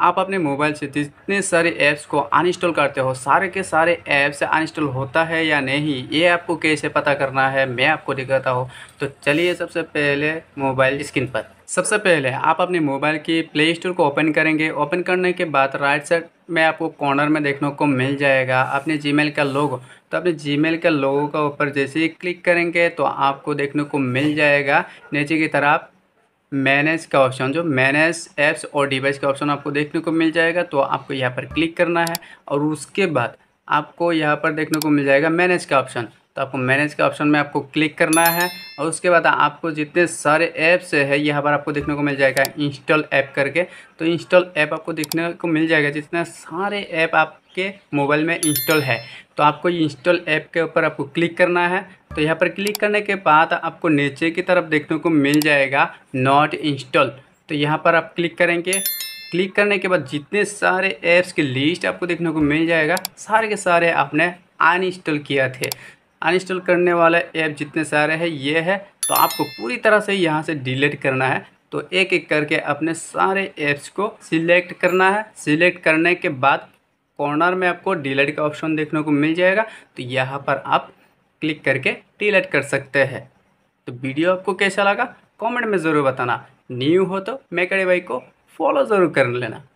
आप अपने मोबाइल से जितने सारे ऐप्स को अनइंस्टॉल करते हो सारे के सारे ऐप्स अनइंस्टॉल होता है या नहीं ये आपको कैसे पता करना है मैं आपको दिखाता हूँ तो चलिए सबसे पहले मोबाइल स्क्रीन पर सबसे पहले आप अपने मोबाइल की प्ले स्टोर को ओपन करेंगे ओपन करने के बाद राइट साइड में आपको कॉर्नर में देखने को मिल जाएगा अपने मेल का लोगो तो अपने मेल का लोगो का ऊपर जैसे ही क्लिक करेंगे तो आपको देखने को मिल जाएगा नीचे की तरफ मैनेज का ऑप्शन जो मैनेज ऐप्स और डिवाइस का ऑप्शन आपको देखने को मिल जाएगा तो आपको यहाँ पर क्लिक करना है और उसके बाद आपको यहाँ पर देखने को मिल जाएगा मैनेज का ऑप्शन तो आपको मैनेज का ऑप्शन में आपको क्लिक करना है और उसके बाद आपको जितने सारे ऐप्स है यहाँ पर आपको देखने को मिल जाएगा इंस्टॉल ऐप करके तो इंस्टॉल ऐप आपको देखने को मिल जाएगा जितने सारे ऐप आप आपके मोबाइल में इंस्टॉल है तो आपको ये इंस्टॉल ऐप के ऊपर आपको क्लिक करना है तो यहाँ पर क्लिक करने के बाद आपको नीचे की तरफ देखने को मिल जाएगा नॉट इंस्टॉल तो यहाँ पर आप क्लिक करेंगे क्लिक करने के बाद जितने सारे ऐप्स की लिस्ट आपको देखने को मिल जाएगा सारे के सारे आपने अनइंस्टॉल किया थे अनइंस्टॉल करने वाले ऐप जितने सारे हैं ये है तो आपको पूरी तरह से यहाँ से डिलीट करना है तो एक एक करके अपने सारे ऐप्स को सिलेक्ट करना है सिलेक्ट करने के बाद कॉर्नर में आपको डीलेट का ऑप्शन देखने को मिल जाएगा तो यहाँ पर आप क्लिक करके डिलीट कर सकते हैं तो वीडियो आपको कैसा लगा कमेंट में ज़रूर बताना न्यू हो तो मैकड़े भाई को फॉलो ज़रूर कर लेना